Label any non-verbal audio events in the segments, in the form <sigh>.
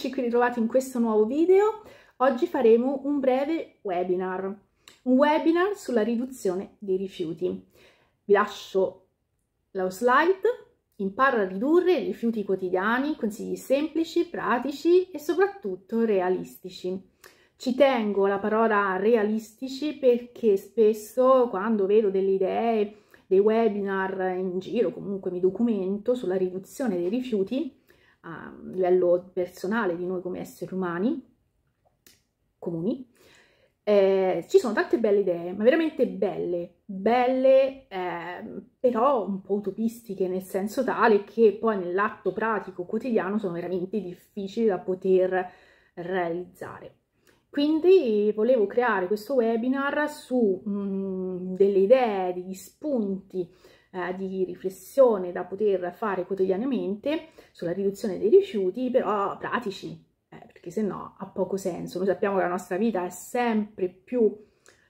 Eccoci qui ritrovati in questo nuovo video. Oggi faremo un breve webinar, un webinar sulla riduzione dei rifiuti. Vi lascio la slide, imparo a ridurre i rifiuti quotidiani, consigli semplici, pratici e soprattutto realistici. Ci tengo alla parola realistici perché spesso quando vedo delle idee, dei webinar in giro, comunque mi documento sulla riduzione dei rifiuti, a livello personale di noi come esseri umani comuni, eh, ci sono tante belle idee, ma veramente belle, belle eh, però un po' utopistiche, nel senso tale che poi nell'atto pratico quotidiano sono veramente difficili da poter realizzare. Quindi volevo creare questo webinar su mh, mm, delle idee, degli spunti, eh, di riflessione da poter fare quotidianamente sulla riduzione dei rifiuti, però pratici, eh, perché se no ha poco senso. Noi sappiamo che la nostra vita è sempre più,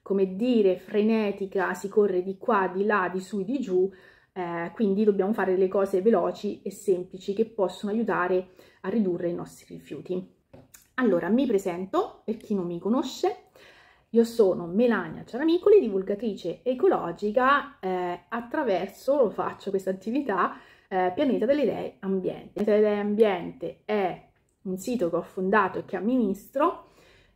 come dire, frenetica, si corre di qua, di là, di su, di giù, eh, quindi dobbiamo fare delle cose veloci e semplici che possono aiutare a ridurre i nostri rifiuti. Allora, mi presento per chi non mi conosce, io sono Melania Ceramicoli, divulgatrice ecologica, eh, attraverso, lo faccio questa attività, eh, Pianeta delle Idee Ambiente. Pianeta delle Idee Ambiente è un sito che ho fondato e che amministro,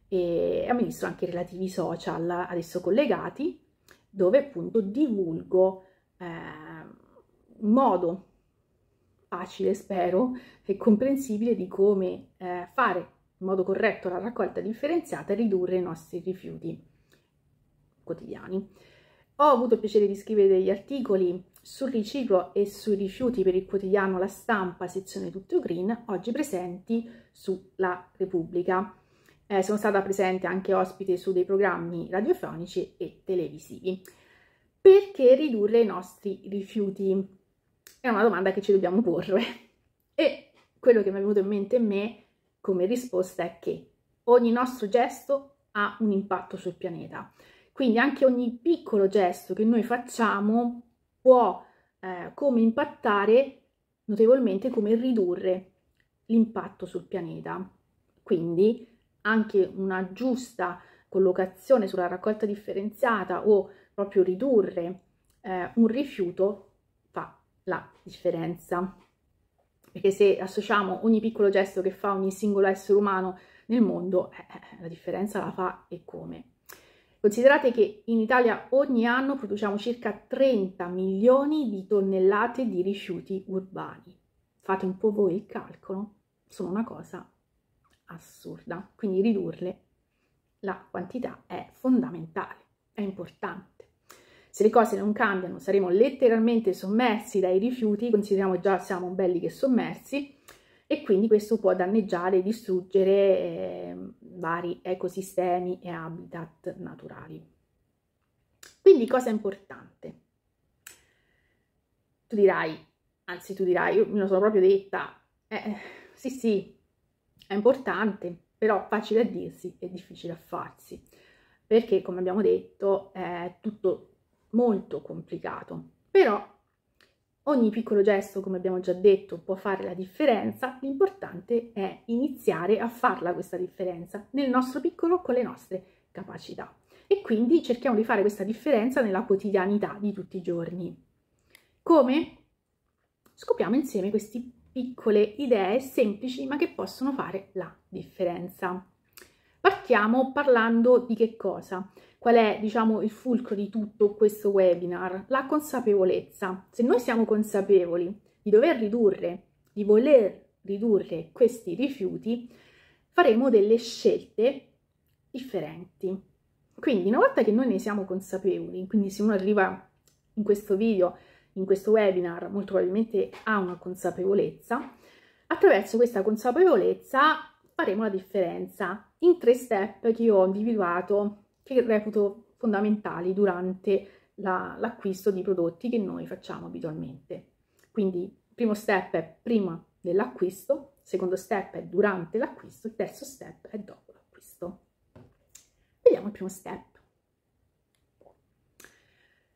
e amministro anche i relativi social adesso collegati, dove appunto divulgo eh, in modo facile, spero, e comprensibile di come eh, fare in modo corretto la raccolta differenziata e ridurre i nostri rifiuti quotidiani. Ho avuto il piacere di scrivere degli articoli sul riciclo e sui rifiuti per il quotidiano La Stampa, sezione Tutto Green, oggi presenti sulla Repubblica. Eh, sono stata presente anche ospite su dei programmi radiofonici e televisivi. Perché ridurre i nostri rifiuti? È una domanda che ci dobbiamo porre. E quello che mi è venuto in mente a me come risposta è che ogni nostro gesto ha un impatto sul pianeta. Quindi anche ogni piccolo gesto che noi facciamo può eh, come impattare notevolmente, come ridurre l'impatto sul pianeta. Quindi anche una giusta collocazione sulla raccolta differenziata o proprio ridurre eh, un rifiuto fa la differenza perché se associamo ogni piccolo gesto che fa ogni singolo essere umano nel mondo, eh, eh, eh la differenza la fa e come. Considerate che in Italia ogni anno produciamo circa 30 milioni di tonnellate di rifiuti urbani. Fate un po' voi il calcolo, sono una cosa assurda, quindi ridurle la quantità è fondamentale, è importante. Se le cose non cambiano saremo letteralmente sommersi dai rifiuti, consideriamo già siamo belli che sommersi, e quindi questo può danneggiare e distruggere eh, vari ecosistemi e habitat naturali. Quindi cosa importante? Tu dirai, anzi tu dirai, io me lo sono proprio detta, eh, sì sì, è importante, però facile a dirsi e difficile a farsi, perché come abbiamo detto è tutto molto complicato, però ogni piccolo gesto, come abbiamo già detto, può fare la differenza, l'importante è iniziare a farla questa differenza nel nostro piccolo con le nostre capacità e quindi cerchiamo di fare questa differenza nella quotidianità di tutti i giorni. Come? Scopriamo insieme queste piccole idee semplici ma che possono fare la differenza. Partiamo parlando di che cosa? qual è diciamo il fulcro di tutto questo webinar? La consapevolezza. Se noi siamo consapevoli di dover ridurre, di voler ridurre questi rifiuti, faremo delle scelte differenti. Quindi una volta che noi ne siamo consapevoli, quindi se uno arriva in questo video, in questo webinar, molto probabilmente ha una consapevolezza, attraverso questa consapevolezza faremo la differenza in tre step che io ho individuato che reputo fondamentali durante l'acquisto di prodotti che noi facciamo abitualmente. Quindi primo step è prima dell'acquisto, il secondo step è durante l'acquisto, il terzo step è dopo l'acquisto. Vediamo il primo step.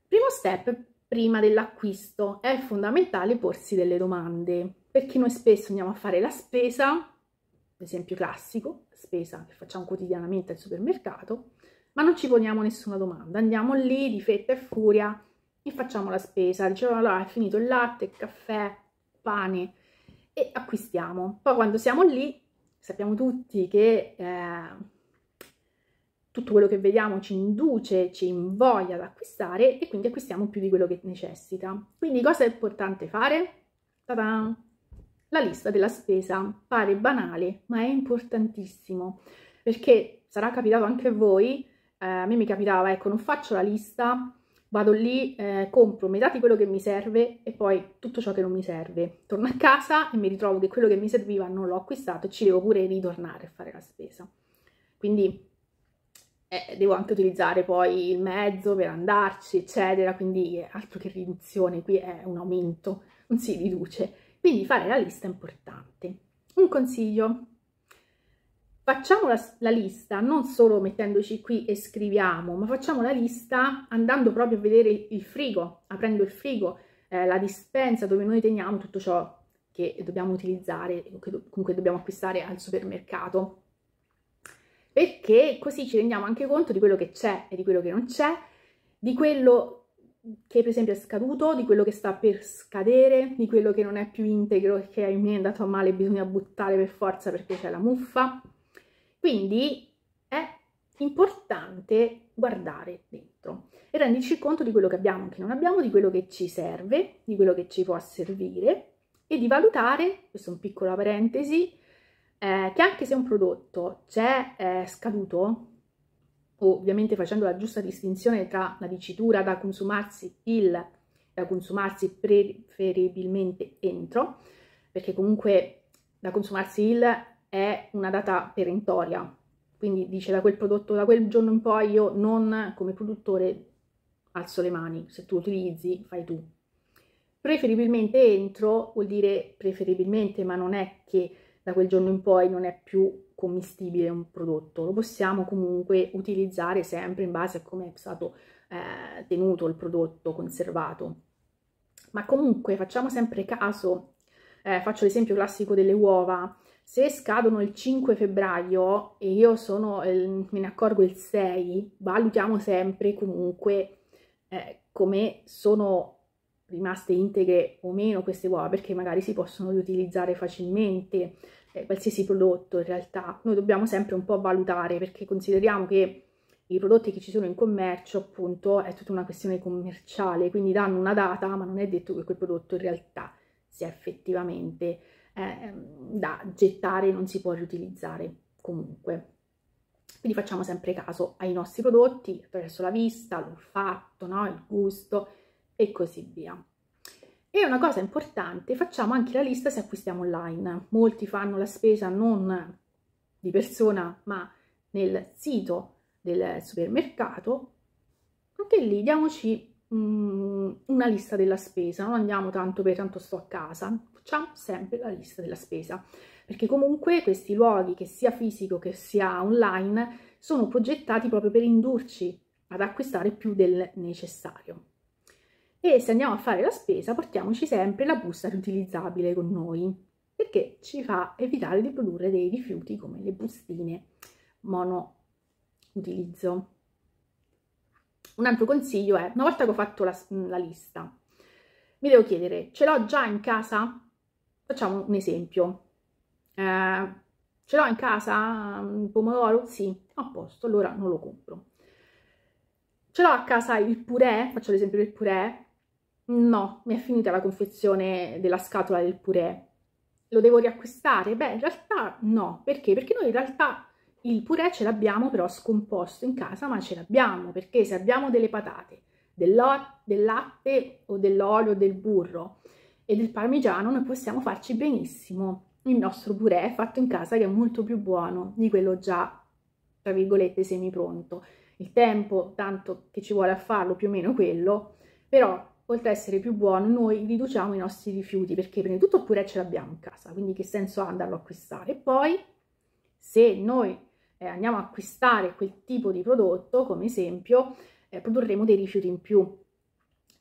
Primo step, prima dell'acquisto, è fondamentale porsi delle domande, perché noi spesso andiamo a fare la spesa, esempio classico, spesa che facciamo quotidianamente al supermercato, ma non ci poniamo nessuna domanda, andiamo lì di fretta e furia e facciamo la spesa, dicevano allora è finito il latte, il caffè, il pane e acquistiamo. Poi quando siamo lì sappiamo tutti che eh, tutto quello che vediamo ci induce, ci invoglia ad acquistare e quindi acquistiamo più di quello che necessita. Quindi cosa è importante fare? ta La lista della spesa pare banale, ma è importantissimo perché sarà capitato anche a voi eh, a me mi capitava, ecco, non faccio la lista, vado lì, eh, compro metà di quello che mi serve e poi tutto ciò che non mi serve. Torno a casa e mi ritrovo che quello che mi serviva non l'ho acquistato e ci devo pure ritornare a fare la spesa. Quindi eh, devo anche utilizzare poi il mezzo per andarci, eccetera, quindi altro che riduzione, qui è un aumento, non si riduce. Quindi fare la lista è importante. Un consiglio, facciamo la, la, lista non solo mettendoci qui e scriviamo, ma facciamo la lista andando proprio a vedere il, frigo, aprendo il frigo, eh, la dispensa dove noi teniamo tutto ciò che dobbiamo utilizzare, che do, comunque dobbiamo acquistare al supermercato. Perché così ci rendiamo anche conto di quello che c'è e di quello che non c'è, di quello che per esempio è scaduto, di quello che sta per scadere, di quello che non è più integro, e che è andato a male e bisogna buttare per forza perché c'è la muffa quindi è importante guardare dentro e renderci conto di quello che abbiamo, e che non abbiamo, di quello che ci serve, di quello che ci può servire e di valutare, questa è una piccola parentesi, eh, che anche se un prodotto c'è eh, scaduto, ovviamente facendo la giusta distinzione tra la dicitura da consumarsi il da consumarsi preferibilmente entro, perché comunque da consumarsi il è una data perentoria, quindi dice da quel prodotto, da quel giorno in poi io non come produttore alzo le mani, se tu utilizzi fai tu. Preferibilmente entro vuol dire preferibilmente, ma non è che da quel giorno in poi non è più commestibile un prodotto, lo possiamo comunque utilizzare sempre in base a come è stato eh, tenuto il prodotto, conservato. Ma comunque facciamo sempre caso, eh, faccio l'esempio classico delle uova, se scadono il 5 febbraio e io sono, eh, me ne accorgo il 6, valutiamo sempre comunque eh, come sono rimaste integre o meno queste uova, perché magari si possono riutilizzare facilmente, eh, qualsiasi prodotto in realtà. Noi dobbiamo sempre un po' valutare, perché consideriamo che i prodotti che ci sono in commercio appunto è tutta una questione commerciale, quindi danno una data, ma non è detto che quel prodotto in realtà sia effettivamente eh, da gettare, non si può riutilizzare comunque. Quindi facciamo sempre caso ai nostri prodotti attraverso la vista, l'olfatto, no? il gusto e così via. E una cosa importante, facciamo anche la lista se acquistiamo online. Molti fanno la spesa non di persona ma nel sito del supermercato. Anche lì diamoci um, una lista della spesa, non andiamo tanto per tanto sto a casa, facciamo sempre la lista della spesa, perché comunque questi luoghi, che sia fisico che sia online, sono progettati proprio per indurci ad acquistare più del necessario. E se andiamo a fare la spesa portiamoci sempre la busta riutilizzabile con noi, perché ci fa evitare di produrre dei rifiuti come le bustine mono utilizzo Un altro consiglio è, una volta che ho fatto la, la lista, mi devo chiedere, ce l'ho già in casa? Facciamo un esempio. Eh, ce l'ho in casa mm, il pomodoro? Sì, a posto, allora non lo compro. Ce l'ho a casa il purè? Faccio l'esempio del purè. No, mi è finita la confezione della scatola del purè. Lo devo riacquistare? Beh, in realtà no. Perché? Perché noi in realtà il purè ce l'abbiamo però scomposto in casa, ma ce l'abbiamo. Perché se abbiamo delle patate, del, del latte o dell'olio o del burro, e del parmigiano noi possiamo farci benissimo il nostro purè fatto in casa che è molto più buono di quello già, tra virgolette, semi pronto. Il tempo tanto che ci vuole a farlo più o meno quello, però oltre a essere più buono noi riduciamo i nostri rifiuti perché prima di tutto il purè ce l'abbiamo in casa, quindi che senso ha andarlo a acquistare? E poi se noi eh, andiamo a acquistare quel tipo di prodotto, come esempio, eh, produrremo dei rifiuti in più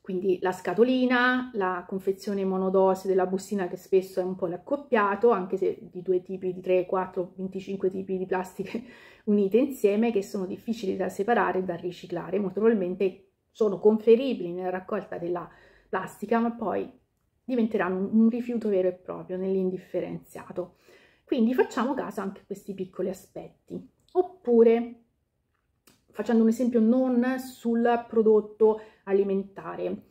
quindi la scatolina, la confezione monodose della bustina che spesso è un po' l'accoppiato, anche se di due tipi, di 3, 4, 25 tipi di plastiche <laughs> unite insieme che sono difficili da separare e da riciclare, molto probabilmente sono conferibili nella raccolta della plastica, ma poi diventeranno un rifiuto vero e proprio nell'indifferenziato. Quindi facciamo caso anche a questi piccoli aspetti. Oppure, facendo un esempio non sul prodotto alimentare.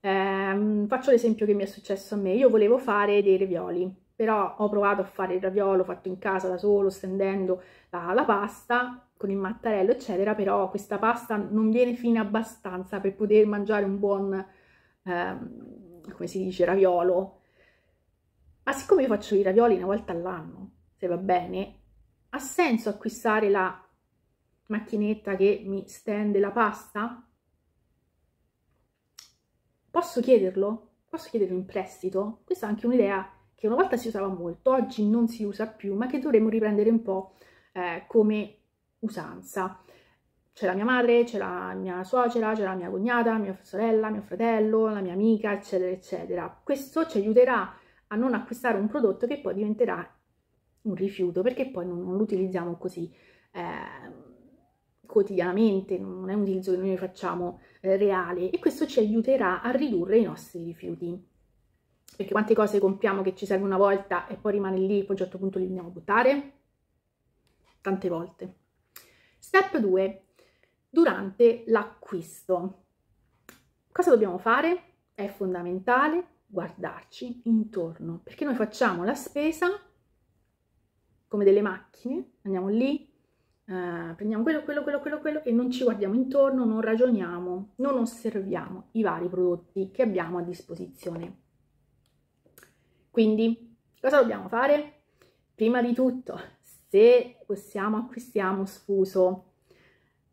Eh, faccio l'esempio che mi è successo a me, io volevo fare dei ravioli, però ho provato a fare il raviolo fatto in casa da solo, stendendo la, la pasta con il mattarello eccetera, però questa pasta non viene fine abbastanza per poter mangiare un buon, ehm, come si dice, raviolo. Ma siccome io faccio i ravioli una volta all'anno, se va bene, ha senso acquistare la macchinetta che mi stende la pasta? Posso chiederlo? Posso chiederlo in prestito? Questa è anche un'idea che una volta si usava molto, oggi non si usa più, ma che dovremmo riprendere un po' eh, come usanza. C'è la mia madre, c'è la mia suocera, c'è la mia cognata, mia sorella, mio fratello, la mia amica, eccetera, eccetera. Questo ci aiuterà a non acquistare un prodotto che poi diventerà un rifiuto, perché poi non, non lo utilizziamo così. Eh, quotidianamente, non è un utilizzo che noi facciamo eh, reale e questo ci aiuterà a ridurre i nostri rifiuti. Perché quante cose compriamo che ci serve una volta e poi rimane lì e poi a un certo punto li andiamo a buttare? Tante volte. Step 2. Durante l'acquisto. Cosa dobbiamo fare? È fondamentale guardarci intorno, perché noi facciamo la spesa come delle macchine, andiamo lì, eh, prendiamo quello, quello, quello, quello, quello e non ci guardiamo intorno, non ragioniamo, non osserviamo i vari prodotti che abbiamo a disposizione. Quindi, cosa dobbiamo fare? Prima di tutto, se possiamo, acquistiamo sfuso.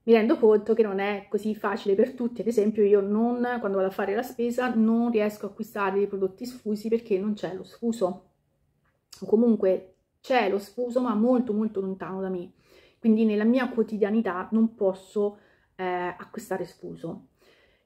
Mi rendo conto che non è così facile per tutti, ad esempio io non, quando vado a fare la spesa non riesco a acquistare dei prodotti sfusi perché non c'è lo sfuso. O comunque c'è lo sfuso ma molto molto lontano da me quindi nella mia quotidianità non posso eh, acquistare sfuso.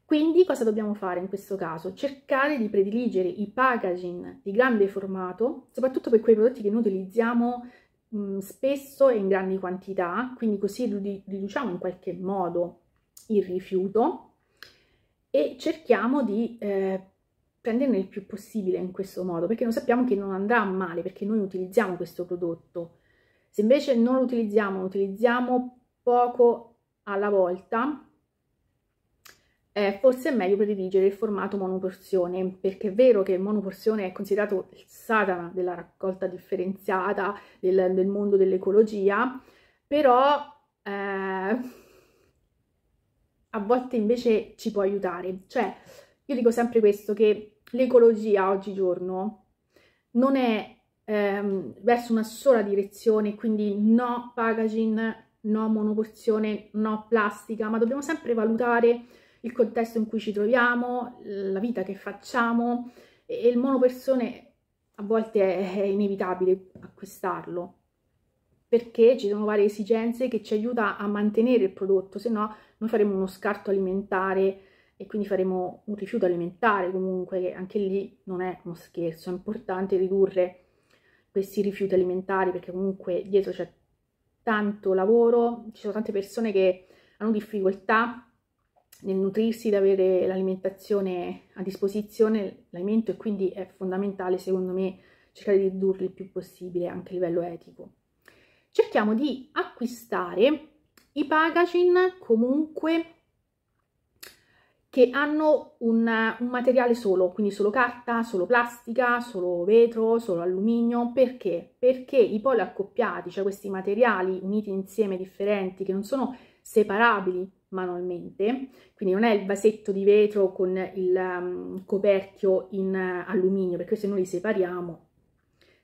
Quindi cosa dobbiamo fare in questo caso? Cercare di prediligere i packaging di grande formato, soprattutto per quei prodotti che noi utilizziamo mh, spesso e in grandi quantità, quindi così riduciamo in qualche modo il rifiuto e cerchiamo di eh, prenderne il più possibile in questo modo, perché non sappiamo che non andrà male, perché noi utilizziamo questo prodotto se invece non lo utilizziamo, lo utilizziamo poco alla volta, eh, forse è meglio prediligere il formato monoporzione, perché è vero che monoporzione è considerato il satana della raccolta differenziata, del, del mondo dell'ecologia, però eh, a volte invece ci può aiutare. Cioè, io dico sempre questo, che l'ecologia oggigiorno non è ehm, verso una sola direzione, quindi no packaging, no monoporzione, no plastica, ma dobbiamo sempre valutare il contesto in cui ci troviamo, la vita che facciamo e il monopersone a volte è inevitabile acquistarlo perché ci sono varie esigenze che ci aiuta a mantenere il prodotto, se no noi faremo uno scarto alimentare e quindi faremo un rifiuto alimentare comunque, anche lì non è uno scherzo, è importante ridurre questi rifiuti alimentari, perché comunque dietro c'è tanto lavoro, ci sono tante persone che hanno difficoltà nel nutrirsi, di avere l'alimentazione a disposizione, l'alimento, e quindi è fondamentale, secondo me, cercare di ridurli il più possibile anche a livello etico. Cerchiamo di acquistare i packaging comunque che hanno un, un materiale solo, quindi solo carta, solo plastica, solo vetro, solo alluminio. Perché? Perché i poli accoppiati, cioè questi materiali uniti insieme differenti che non sono separabili manualmente, quindi non è il vasetto di vetro con il um, coperchio in uh, alluminio, perché se noi li separiamo,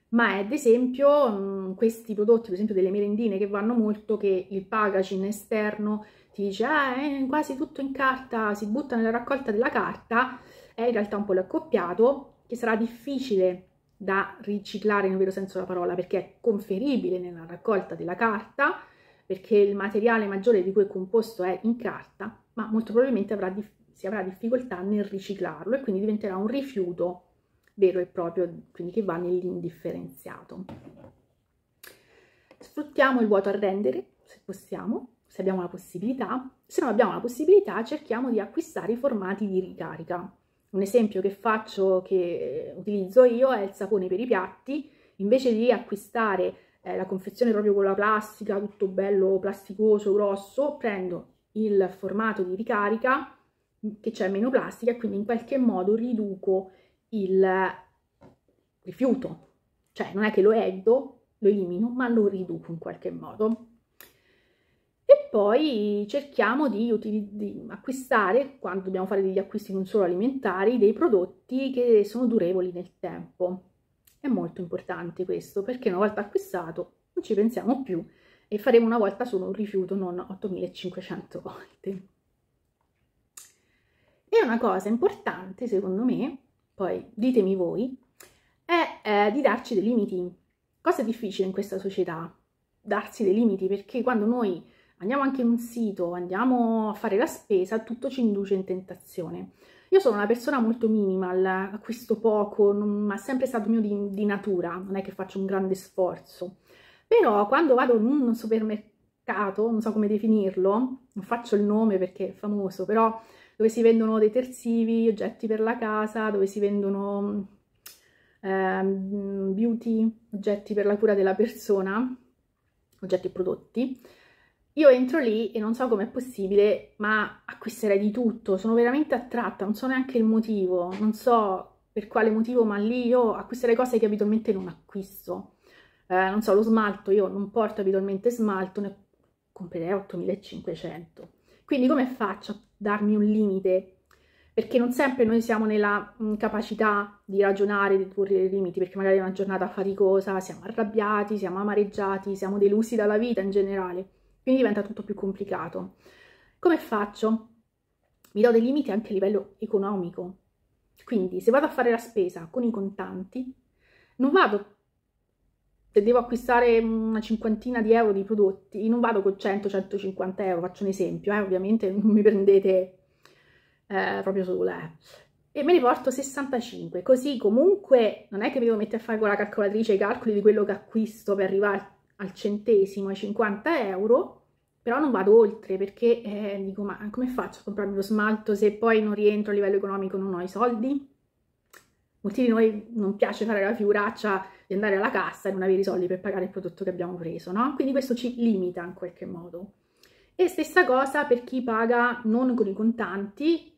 ma è ad esempio mh, mm, questi prodotti, per esempio delle merendine che vanno molto, che il packaging esterno ti dice ah, è quasi tutto in carta, si butta nella raccolta della carta, è in realtà un po' l'accoppiato, che sarà difficile da riciclare nel vero senso della parola perché è conferibile nella raccolta della carta, perché il materiale maggiore di cui è composto è in carta, ma molto probabilmente avrà si avrà difficoltà nel riciclarlo e quindi diventerà un rifiuto vero e proprio, quindi che va nell'indifferenziato. Sfruttiamo il vuoto a rendere, se possiamo, se abbiamo la possibilità, se non abbiamo la possibilità cerchiamo di acquistare i formati di ricarica. Un esempio che faccio, che utilizzo io, è il sapone per i piatti. Invece di acquistare eh, la confezione proprio con la plastica, tutto bello plasticoso, grosso, prendo il formato di ricarica mm, che c'è meno plastica e quindi in qualche modo riduco il rifiuto. Cioè non è che lo eddo, lo elimino, ma lo riduco in qualche modo poi cerchiamo di, di, acquistare, quando dobbiamo fare degli acquisti non solo alimentari, dei prodotti che sono durevoli nel tempo. È molto importante questo perché una volta acquistato non ci pensiamo più e faremo una volta solo un rifiuto, non 8500 volte. E una cosa importante, secondo me, poi ditemi voi, è eh, di darci dei limiti. Cosa è difficile in questa società? Darsi dei limiti perché quando noi andiamo anche in un sito, andiamo a fare la spesa, tutto ci induce in tentazione. Io sono una persona molto minimal, acquisto poco, non, ma è sempre stato mio di, di, natura, non è che faccio un grande sforzo. Però quando vado in un supermercato, non so come definirlo, non faccio il nome perché è famoso, però dove si vendono detersivi, oggetti per la casa, dove si vendono eh, beauty, oggetti per la cura della persona, oggetti e prodotti, io entro lì e non so com'è possibile, ma acquisterei di tutto, sono veramente attratta, non so neanche il motivo, non so per quale motivo, ma lì io acquisterei cose che abitualmente non acquisto. Eh, non so, lo smalto, io non porto abitualmente smalto, ne comprerei 8500. Quindi come faccio a darmi un limite? Perché non sempre noi siamo nella capacità di ragionare, di porre dei limiti, perché magari è una giornata faticosa, siamo arrabbiati, siamo amareggiati, siamo delusi dalla vita in generale quindi diventa tutto più complicato. Come faccio? Mi do dei limiti anche a livello economico, quindi se vado a fare la spesa con i contanti, non vado, se devo acquistare una cinquantina di euro di prodotti, non vado con 100-150 euro, faccio un esempio, eh, ovviamente <laughs> non mi prendete eh, proprio solo, eh. e me ne porto 65, così comunque non è che mi devo mettere a fare con la calcolatrice i calcoli di quello che acquisto per arrivare al centesimo, ai 50 euro, però non vado oltre perché eh, dico ma come faccio a comprarmi lo smalto se poi non rientro a livello economico, non ho i soldi? Molti di noi non piace fare la figuraccia di andare alla cassa e non avere i soldi per pagare il prodotto che abbiamo preso, no? Quindi questo ci limita in qualche modo. E stessa cosa per chi paga non con i contanti,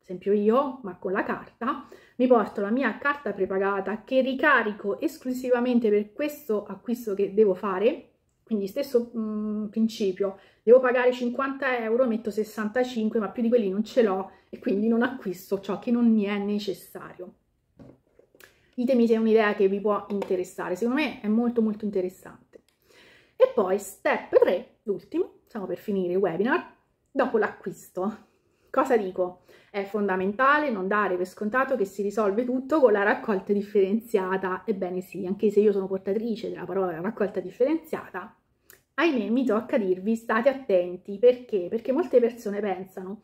esempio io, ma con la carta, mi porto la mia carta prepagata che ricarico esclusivamente per questo acquisto che devo fare, quindi stesso mh, mm, principio, devo pagare 50 euro, metto 65, ma più di quelli non ce l'ho e quindi non acquisto ciò che non mi è necessario. Ditemi se è un'idea che vi può interessare, secondo me è molto molto interessante. E poi step 3, l'ultimo, stiamo per finire il webinar, dopo l'acquisto Cosa dico? È fondamentale non dare per scontato che si risolve tutto con la raccolta differenziata. Ebbene sì, anche se io sono portatrice della parola raccolta differenziata, ahimè mi tocca dirvi state attenti. Perché? Perché molte persone pensano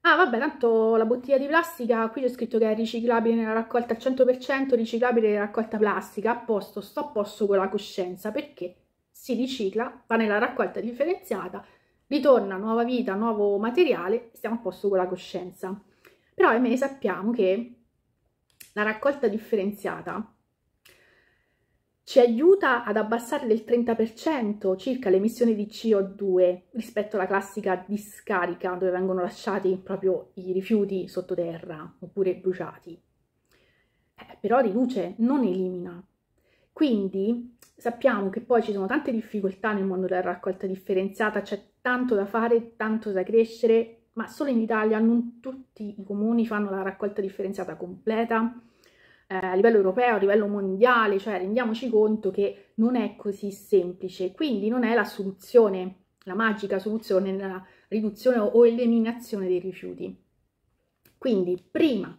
Ah vabbè, tanto la bottiglia di plastica, qui c'è scritto che è riciclabile nella raccolta al 100%, riciclabile nella raccolta plastica, a posto, sto a posto con la coscienza, perché si ricicla, va nella raccolta differenziata, ritorna nuova vita, nuovo materiale, stiamo a posto con la coscienza. Però ahimè sappiamo che la raccolta differenziata ci aiuta ad abbassare del 30% circa le emissioni di CO2 rispetto alla classica discarica dove vengono lasciati proprio i rifiuti sottoterra oppure bruciati. Eh, però riduce, non elimina. Quindi sappiamo che poi ci sono tante difficoltà nel mondo della raccolta differenziata, c'è tanto da fare, tanto da crescere, ma solo in Italia non tutti i comuni fanno la raccolta differenziata completa eh, a livello europeo, a livello mondiale, cioè rendiamoci conto che non è così semplice, quindi non è la soluzione, la magica soluzione nella riduzione o eliminazione dei rifiuti. Quindi prima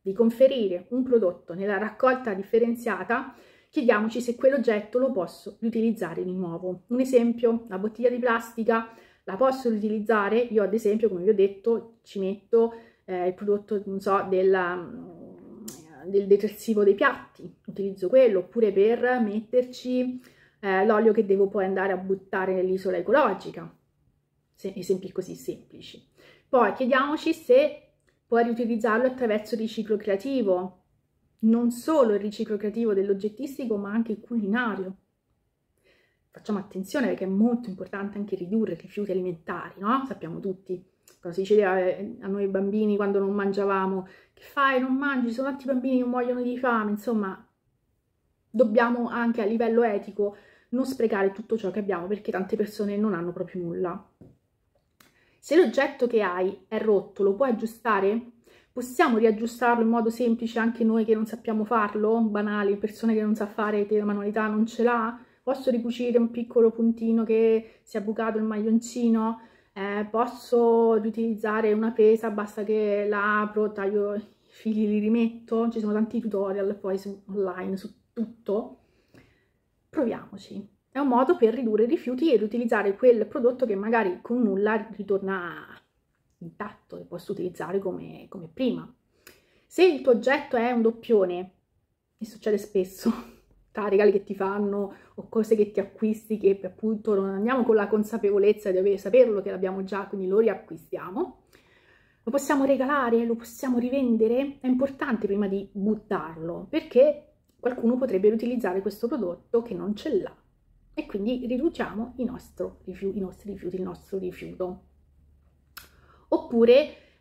di conferire un prodotto nella raccolta differenziata, chiediamoci se quell'oggetto lo posso riutilizzare di nuovo. Un esempio, la bottiglia di plastica la posso riutilizzare? Io ad esempio, come vi ho detto, ci metto eh, il prodotto, non so, della, mm, del detersivo dei piatti, utilizzo quello, oppure per metterci eh, l'olio che devo poi andare a buttare nell'isola ecologica, se, esempi così semplici. Poi chiediamoci se puoi riutilizzarlo attraverso il riciclo creativo, non solo il riciclo creativo dell'oggettistico, ma anche il culinario. Facciamo attenzione perché è molto importante anche ridurre i rifiuti alimentari, no? Sappiamo tutti cosa si diceva eh, a noi bambini quando non mangiavamo, che fai, non mangi, sono tanti bambini che muoiono di fame, insomma, dobbiamo anche a livello etico non sprecare tutto ciò che abbiamo perché tante persone non hanno proprio nulla. Se l'oggetto che hai è rotto, lo puoi aggiustare? Possiamo riaggiustarlo in modo semplice anche noi che non sappiamo farlo, banale, persone che non sa fare, che la manualità non ce l'ha? Posso ricucire un piccolo puntino che si è bucato il maglioncino? Eh, posso riutilizzare una presa, basta che la apro, taglio i fili, li rimetto? Ci sono tanti tutorial poi su, online su tutto. Proviamoci è un modo per ridurre i rifiuti ed utilizzare quel prodotto che magari con nulla ritorna intatto che posso utilizzare come, come prima. Se il tuo oggetto è un doppione, e succede spesso, <laughs> tra regali che ti fanno o cose che ti acquisti che appunto non andiamo con la consapevolezza di avere, saperlo che l'abbiamo già, quindi lo riacquistiamo, lo possiamo regalare, lo possiamo rivendere, è importante prima di buttarlo perché qualcuno potrebbe riutilizzare questo prodotto che non ce l'ha e quindi riduciamo i, nostro, i nostri rifiuti, il nostro rifiuto. Oppure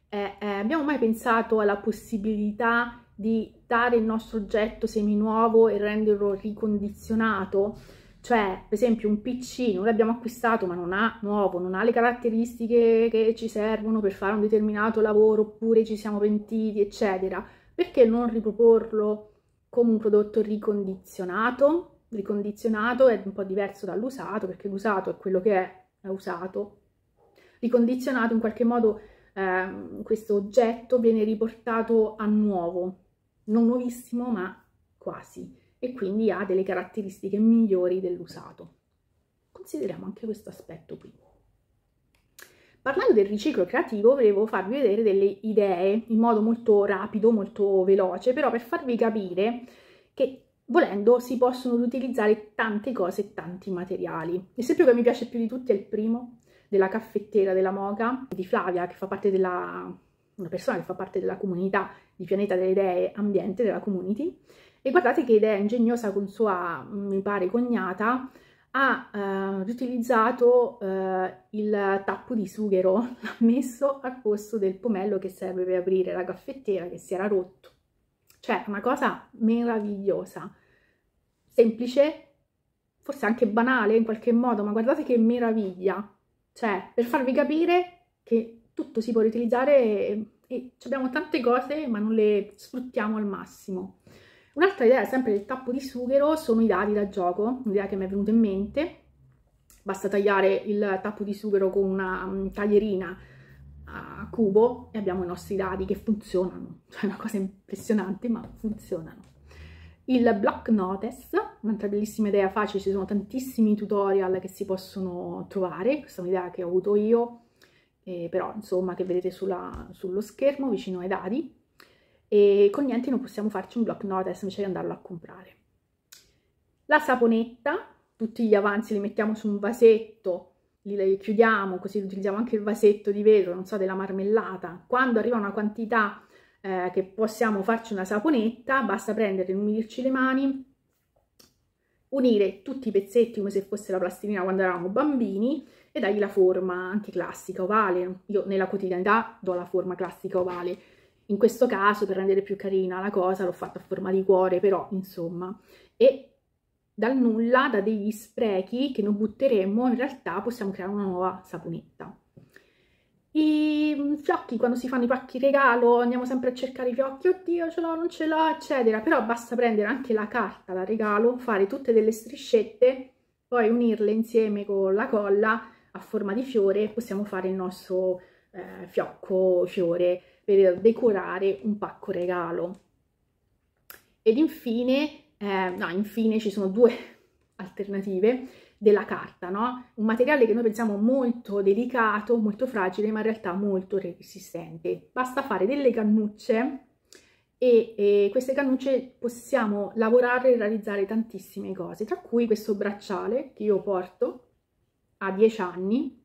eh, eh, abbiamo mai pensato alla possibilità di dare il nostro oggetto seminuovo e renderlo ricondizionato? Cioè, per esempio, un PC noi l'abbiamo acquistato ma non ha nuovo, non ha le caratteristiche che ci servono per fare un determinato lavoro, oppure ci siamo pentiti, eccetera. Perché non riproporlo come un prodotto ricondizionato? Ricondizionato è un po' diverso dall'usato, perché l'usato è quello che è, è usato, ricondizionato in qualche modo eh, questo oggetto viene riportato a nuovo, non nuovissimo ma quasi e quindi ha delle caratteristiche migliori dell'usato. Consideriamo anche questo aspetto qui. Parlando del riciclo creativo, volevo farvi vedere delle idee in modo molto rapido, molto veloce, però per farvi capire che volendo si possono riutilizzare tante cose e tanti materiali. L'esempio che mi piace più di tutti è il primo, della caffettiera della Moca di Flavia, che fa parte della, una persona che fa parte della comunità di Pianeta delle Idee Ambiente, della community, e guardate che idea ingegnosa con sua, mm, mi pare, cognata, ha eh, riutilizzato eh, il tappo di sughero, <laughs> l'ha messo al posto del pomello che serve per aprire la caffettiera che si era rotto. Cioè, una cosa meravigliosa, semplice, forse anche banale in qualche modo, ma guardate che meraviglia! Cioè, per farvi capire che tutto si può riutilizzare e, e abbiamo tante cose ma non le sfruttiamo al massimo. Un'altra idea, sempre del tappo di sughero, sono i dadi da gioco, un'idea che mi è venuta in mente. Basta tagliare il tappo di sughero con una mm, taglierina a cubo e abbiamo i nostri dadi che funzionano. <laughs> Cioè è una cosa impressionante, ma funzionano. Il block notice, un'altra bellissima idea facile, ci sono tantissimi tutorial che si possono trovare, questa è un'idea che ho avuto io, eh, però insomma che vedete sulla, sullo schermo vicino ai dadi, e con niente non possiamo farci un block notice invece di andarlo a comprare. La saponetta, tutti gli avanzi li mettiamo su un vasetto, li chiudiamo, così utilizziamo anche il vasetto di vetro, non so, della marmellata. Quando arriva una quantità eh, che possiamo farci una saponetta, basta prendere, e inumidirci le mani, unire tutti i pezzetti come se fosse la plastilina quando eravamo bambini e dargli la forma anche classica, ovale. Io nella quotidianità do la forma classica ovale. In questo caso, per rendere più carina la cosa, l'ho fatta a forma di cuore, però, insomma. E dal nulla, da degli sprechi che non butteremo, in realtà possiamo creare una nuova saponetta. I mm, fiocchi, quando si fanno i pacchi regalo, andiamo sempre a cercare i fiocchi, oddio ce l'ho, non ce l'ho, eccetera. Però basta prendere anche la carta da regalo, fare tutte delle striscette, poi unirle insieme con la colla a forma di fiore possiamo fare il nostro eh, fiocco fiore per decorare un pacco regalo. Ed infine, eh, no, infine ci sono due <laughs> alternative della carta, no? Un materiale che noi pensiamo molto delicato, molto fragile, ma in realtà molto resistente. Basta fare delle cannucce e, e queste cannucce possiamo lavorare e realizzare tantissime cose, tra cui questo bracciale che io porto a 10 anni,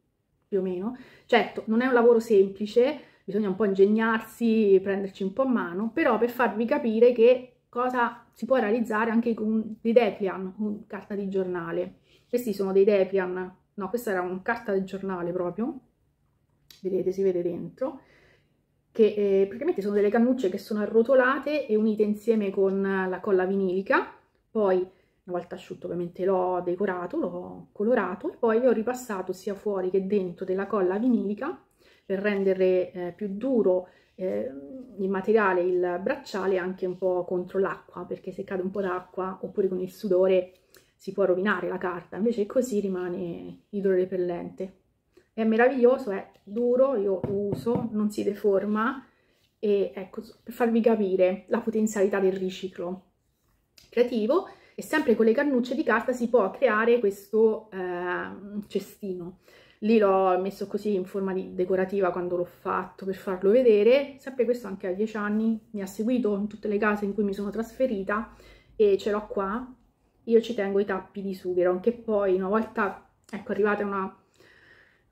più o meno. Certo, non è un lavoro semplice, bisogna un po' ingegnarsi, prenderci un po' a mano, però per farvi capire che cosa si può realizzare anche con dei declian, con carta di giornale. Questi sono dei Depian, no, questa era un carta del giornale proprio, vedete, si vede dentro, che eh, praticamente sono delle cannucce che sono arrotolate e unite insieme con la colla vinilica, poi una volta asciutto ovviamente l'ho decorato, l'ho colorato e poi ho ripassato sia fuori che dentro della colla vinilica per rendere eh, più duro eh, il materiale, il bracciale anche un po' contro l'acqua, perché se cade un po' d'acqua oppure con il sudore si può rovinare la carta, invece così rimane idrorepellente. È meraviglioso, è duro, io lo uso, non si deforma e ecco, per farvi capire la potenzialità del riciclo creativo e sempre con le cannucce di carta si può creare questo eh, cestino. Lì l'ho messo così in forma di decorativa quando l'ho fatto per farlo vedere, sempre questo anche a 10 anni, mi ha seguito in tutte le case in cui mi sono trasferita e ce l'ho qua io ci tengo i tappi di sughero, che poi una volta, ecco, arrivate una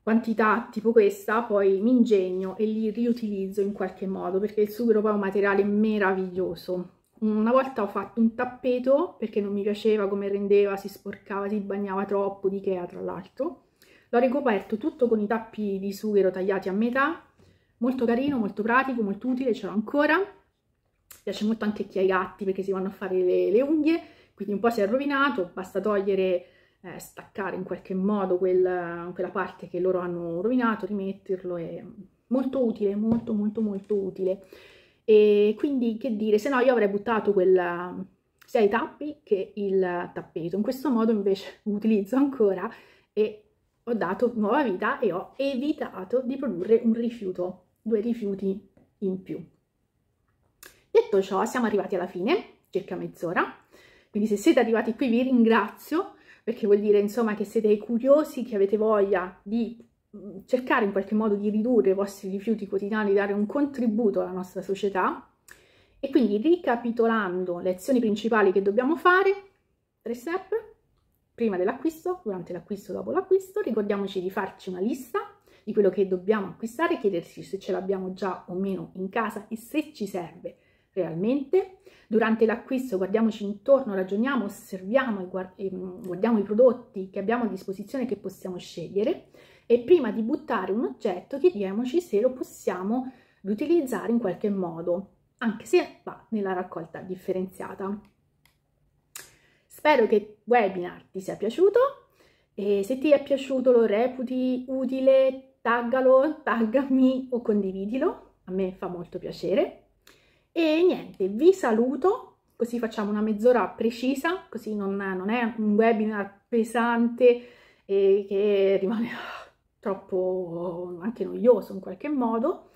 quantità tipo questa, poi mi ingegno e li riutilizzo in qualche modo, perché il sughero poi è un materiale meraviglioso. Una volta ho fatto un tappeto, perché non mi piaceva come rendeva, si sporcava, si bagnava troppo, di Ikea tra l'altro. L'ho ricoperto tutto con i tappi di sughero tagliati a metà, molto carino, molto pratico, molto utile, ce l'ho ancora. piace molto anche chi ha i gatti perché si vanno a fare le, le unghie quindi un po' si è rovinato, basta togliere, eh, staccare in qualche modo quel, quella parte che loro hanno rovinato, rimetterlo, è molto utile, molto molto molto utile. E quindi che dire, se no io avrei buttato quella, sia i tappi che il tappeto, in questo modo invece <laughs> utilizzo ancora e ho dato nuova vita e ho evitato di produrre un rifiuto, due rifiuti in più. Detto ciò, siamo arrivati alla fine, circa mezz'ora, quindi se siete arrivati qui vi ringrazio perché vuol dire insomma che siete curiosi, che avete voglia di mm, cercare in qualche modo di ridurre i vostri rifiuti quotidiani, dare un contributo alla nostra società. E quindi ricapitolando le azioni principali che dobbiamo fare, tre step, prima dell'acquisto, durante l'acquisto, dopo l'acquisto, ricordiamoci di farci una lista di quello che dobbiamo acquistare, chiederci se ce l'abbiamo già o meno in casa e se ci serve realmente. Durante l'acquisto guardiamoci intorno, ragioniamo, osserviamo e guard ehm, guardiamo i prodotti che abbiamo a disposizione che possiamo scegliere e prima di buttare un oggetto chiediamoci se lo possiamo riutilizzare in qualche modo, anche se va nella raccolta differenziata. Spero che il webinar ti sia piaciuto e se ti è piaciuto lo reputi utile, taggalo, taggami o condividilo, a me fa molto piacere. E niente, vi saluto, così facciamo una mezz'ora precisa, così non, non, è un webinar pesante e che rimane ah, troppo anche noioso in qualche modo.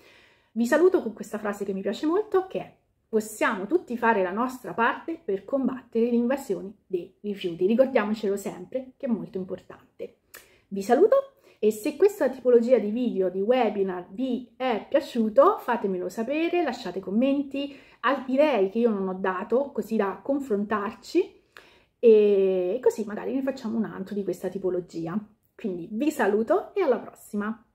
Vi saluto con questa frase che mi piace molto, che è possiamo tutti fare la nostra parte per combattere l'invasione dei rifiuti. Ricordiamocelo sempre che è molto importante. Vi saluto e se questa tipologia di video, di webinar vi è piaciuto, fatemelo sapere, lasciate commenti, direi che io non ho dato, così da confrontarci e così magari ne facciamo un altro di questa tipologia. Quindi vi saluto e alla prossima!